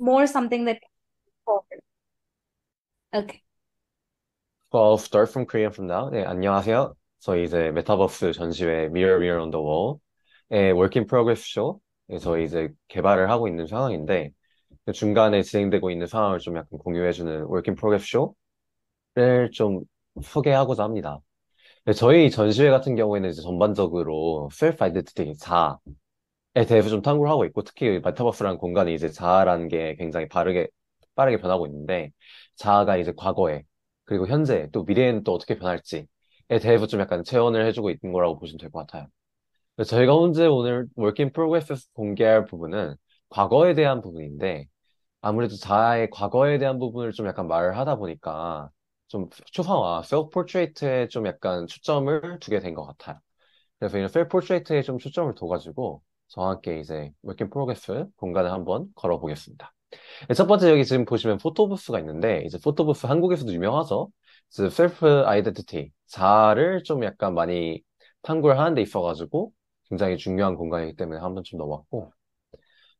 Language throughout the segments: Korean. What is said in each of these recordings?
more something that okay. Well, I'll start from Korean from now. 네, 안녕하세요. 저희 이제 메타버스 전시회 Mirror Mirror on the Wall의 Work in Progress 쇼에서 이제 개발을 하고 있는 상황인데 중간에 진행되고 있는 상황을 좀 약간 공유해주는 Work in Progress 쇼를 좀 소개하고자 합니다. 저희 전시회 같은 경우에는 이제 전반적으로 self identity 자 대해서 좀 탐구를 하고 있고 특히 메타버스라는 공간이 이제 자아라는 게 굉장히 빠르게 빠르게 변하고 있는데 자아가 이제 과거에 그리고 현재 또 미래에는 또 어떻게 변할지에 대해서 좀 약간 재원을 해주고 있는 거라고 보시면 될 것 같아요. 저희가 현재 오늘 월킹 프로그레스에 공개할 부분은 과거에 대한 부분인데 아무래도 자아의 과거에 대한 부분을 좀 약간 말을 하다 보니까 좀 추상화, 셀프 포트레이트에 좀 약간 초점을 두게 된 것 같아요. 그래서 이런 셀프 포트레이트에 좀 초점을 둬가지고 정확하게 이제 워킹 프로그레스 공간을 한번 걸어보겠습니다. 네, 첫 번째 여기 지금 보시면 포토부스가 있는데 이제 포토부스 한국에서도 유명하죠. 셀프 아이덴티티 자아를 좀 약간 많이 탐구를 하는 데 있어가지고 굉장히 중요한 공간이기 때문에 한번 좀 넘어왔고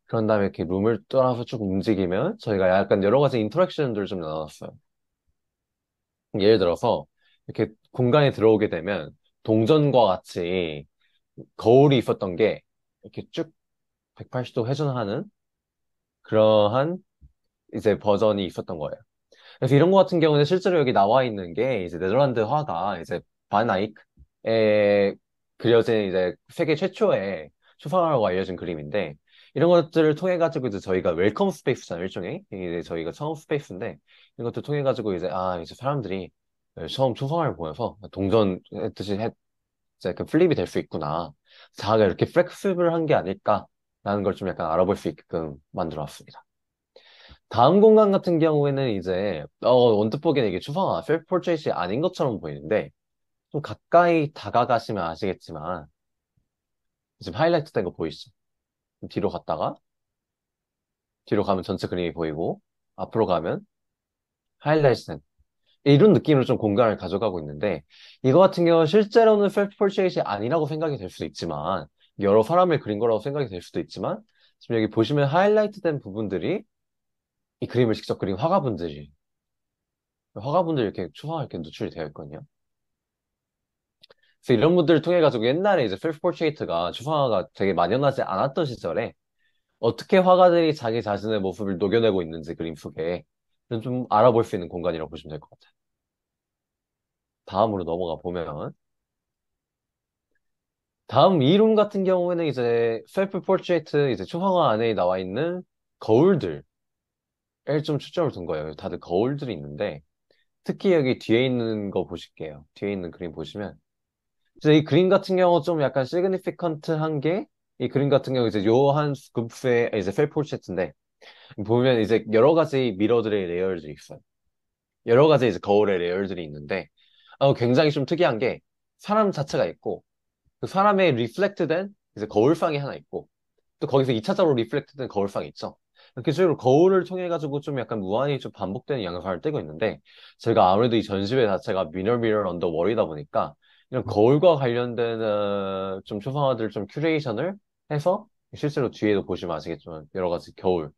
그런 다음에 이렇게 룸을 떠나서 쭉 움직이면 저희가 약간 여러 가지 인터랙션들을 좀 나눴어요. 예를 들어서 이렇게 공간에 들어오게 되면 동전과 같이 거울이 있었던 게 이렇게 쭉 180도 회전하는 그러한 이제 버전이 있었던 거예요. 그래서 이런 것 같은 경우는 실제로 여기 나와 있는 게 이제 네덜란드 화가 이제 반 아이크에 그려진 이제 세계 최초의 초상화로 알려진 그림인데 이런 것들을 통해 가지고 이제 저희가 웰컴 스페이스잖아요 일종의 이제 저희가 처음 스페이스인데 이런 것들 통해 가지고 이제 아 이제 사람들이 처음 초상화를 보면서 동전했듯이 이제 그 플립이 될 수 있구나 자아가 이렇게 플렉스블한 게 아닐까라는 걸 좀 약간 알아볼 수 있게끔 만들어 왔습니다. 다음 공간 같은 경우에는 이제 어, 언뜻 보기에는 이게 추상화 셀프 포트레이 아닌 것처럼 보이는데 좀 가까이 다가가시면 아시겠지만 지금 하이라이트 된 거 보이시죠? 뒤로 갔다가 뒤로 가면 전체 그림이 보이고 앞으로 가면 하이라이트 된 이런 느낌으로 좀 공간을 가져가고 있는데 이거 같은 경우 실제로는 셀프 포트레이트 아니라고 생각이 될 수도 있지만 여러 사람을 그린 거라고 생각이 될 수도 있지만 지금 여기 보시면 하이라이트된 부분들이 이 그림을 직접 그린 화가분들이 화가분들 이렇게 추상화 이렇게 노출이 되어 있거든요. 그래서 이런 분들을 통해 가지고 옛날에 이제 셀프 포트레이트가 추상화가 되게 만연하지 않았던 시절에 어떻게 화가들이 자기 자신의 모습을 녹여내고 있는지 그림 속에 좀 알아볼 수 있는 공간이라고 보시면 될 것 같아요. 다음으로 넘어가 보면 다음 이 룸 같은 경우에는 이제 셀프 포트레이트 이제 초상화 안에 나와 있는 거울들에 좀 초점을 둔 거예요. 다들 거울들이 있는데 특히 여기 뒤에 있는 거 보실게요. 뒤에 있는 그림 보시면 이제 이 그림 같은 경우 좀 약간 시그니피컨트한 게 이 그림 같은 경우 이제 요한 급프의 이제 셀프 포트레이트인데 보면 이제 여러 가지 미러들의 레이어들이 있어요. 여러 가지 이제 거울의 레이어들이 있는데 어, 굉장히 좀 특이한 게 사람 자체가 있고 그 사람의 리플렉트된 이제 거울상이 하나 있고 또 거기서 2차적으로 리플렉트된 거울상이 있죠. 이렇게 식로 거울을 통해 가지고 좀 약간 무한히 좀 반복되는 양상을 떼고 있는데 제가 아무래도 이 전시회 자체가 미러 미러 언더 월이다 보니까 이런 음. 거울과 관련된 어, 좀 초상화들 좀 큐레이션을 해서 실제로 뒤에도 보시면 아시겠지만 여러 가지 겨울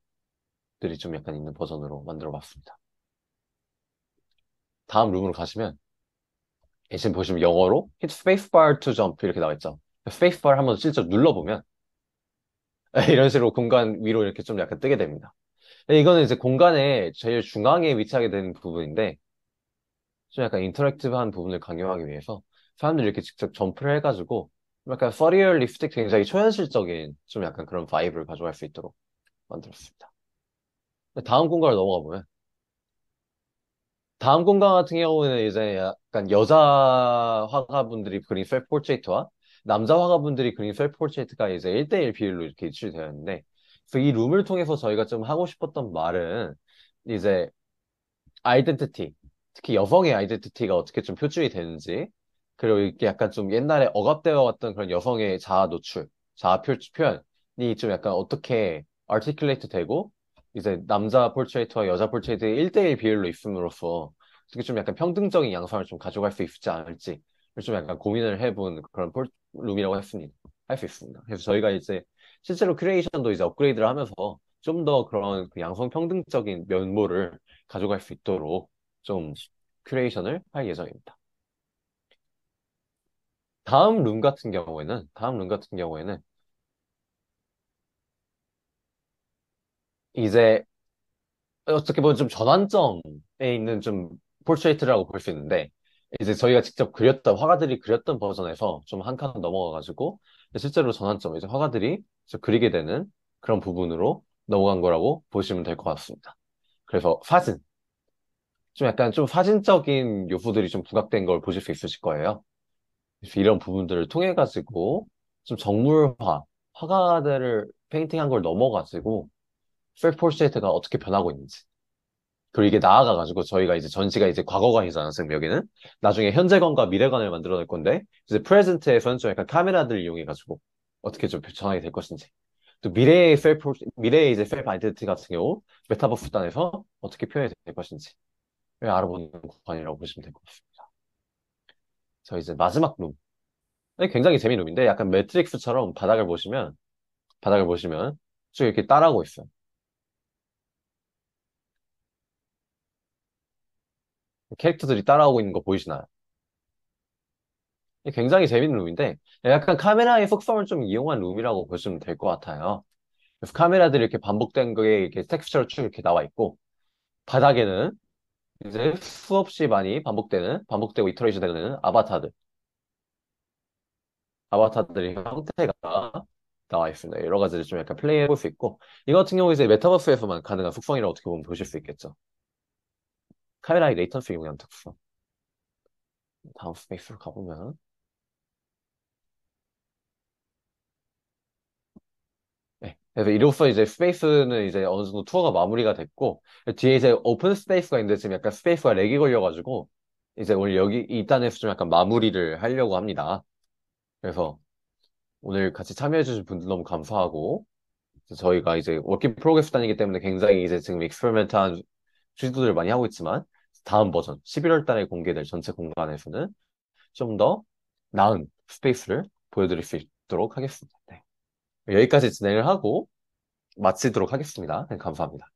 들이 좀 약간 있는 버전으로 만들어 봤습니다. 다음 룸으로 가시면 지금 보시면 영어로 hit spacebar to jump 이렇게 나와 있죠. 그 spacebar 한번 실제로 눌러보면 이런 식으로 공간 위로 이렇게 좀 약간 뜨게 됩니다. 이거는 이제 공간의 제일 중앙에 위치하게 되는 부분인데 좀 약간 인터랙티브한 부분을 강요하기 위해서 사람들이 이렇게 직접 점프를 해가지고 약간 서리얼 리프틱 굉장히 초현실적인 좀 약간 그런 바이브를 가져갈 수 있도록 만들었습니다. 다음 공간으로 넘어가 보면 다음 공간 같은 경우는 이제 약간 여자 화가분들이 그린 셀프 포트레이트와 남자 화가분들이 그린 셀프 포트레이트가 이제 1대1 비율로 이렇게 유출되었는데 그래서 이 룸을 통해서 저희가 좀 하고 싶었던 말은 이제 아이덴티티 특히 여성의 아이덴티티가 어떻게 좀 표출이 되는지 그리고 이렇게 약간 좀 옛날에 억압되어 왔던 그런 여성의 자아 노출 자아 표현이 좀 약간 어떻게 articulate 되고 이제 남자 폴트레이트와 여자 폴트레이트의 일대일 비율로 있음으로써 어떻게 좀 약간 평등적인 양성을 좀 가져갈 수 있지 않을지 좀 약간 고민을 해본 그런 폴룸이라고 했습니다. 할 수 있습니다. 그래서 저희가 이제 실제로 크레이션도 이제 업그레이드를 하면서 좀 더 그런 그 양성 평등적인 면모를 가져갈 수 있도록 좀크레이션을할 예정입니다. 다음 룸 같은 경우에는 다음 룸 같은 경우에는 이제 어떻게 보면 좀 전환점에 있는 좀 포트레이트라고 볼 수 있는데 이제 저희가 직접 그렸던 화가들이 그렸던 버전에서 좀 한 칸 넘어가가지고 실제로 전환점 이제 화가들이 그리게 되는 그런 부분으로 넘어간 거라고 보시면 될 것 같습니다. 그래서 사진 좀 약간 좀 사진적인 요소들이 좀 부각된 걸 보실 수 있으실 거예요. 그래서 이런 부분들을 통해 가지고 좀 정물화 화가들을 페인팅한 걸 넘어가지고 Fact 팩폴시에 t e 가 어떻게 변하고 있는지. 그리고 이게 나아가가지고 저희가 이제 전시가 이제 과거관이잖아, 선생님 여기는. 나중에 현재관과 미래관을 만들어낼 건데, 이제 프레젠트에서는 좀 약간 카메라들을 이용해가지고 어떻게 좀 전하게 될 것인지. 또 미래의 f 프 미래의 이제 셀 e 아이덴티티 같은 경우, 메타버스 단에서 어떻게 표현이 될 것인지. 알아보는 구간이라고 보시면 될 것 같습니다. 자, 이제 마지막 룸. 네, 굉장히 재미있는 룸인데, 약간 매트릭스처럼 바닥을 보시면, 바닥을 보시면 쭉 이렇게 따라하고 있어요. 캐릭터들이 따라오고 있는 거 보이시나요? 굉장히 재밌는 룸인데 약간 카메라의 속성을 좀 이용한 룸이라고 보시면 될 것 같아요. 그래서 카메라들이 이렇게 반복된 거에 이렇게 텍스처로 쭉 이렇게 나와 있고 바닥에는 이제 수없이 많이 반복되는 반복되고 이터레이션 되는 아바타들 아바타들의 형태가 나와 있습니다. 여러 가지를 좀 약간 플레이해 볼 수 있고, 이 같은 경우 이제 메타버스에서만 가능한 속성이라고 어떻게 보면 보실 수 있겠죠. 카메라의 레이턴스 용량 특수. 다음 스페이스로 가보면 네, 그래서 이로써 이제 스페이스는 이제 어느 정도 투어가 마무리가 됐고 뒤에 이제 오픈 스페이스가 있는데 지금 약간 스페이스가 렉이 걸려가지고 이제 오늘 여기 이단에서 좀 약간 마무리를 하려고 합니다. 그래서 오늘 같이 참여해주신 분들 너무 감사하고 저희가 이제 워킹 프로그레스 단이기 때문에 굉장히 이제 지금 익스페리멘트한 취지들을 많이 하고 있지만 다음 버전 11월 달에 공개될 전체 공간에서는 좀 더 나은 스페이스를 보여드릴 수 있도록 하겠습니다. 네. 여기까지 진행을 하고 마치도록 하겠습니다. 네, 감사합니다.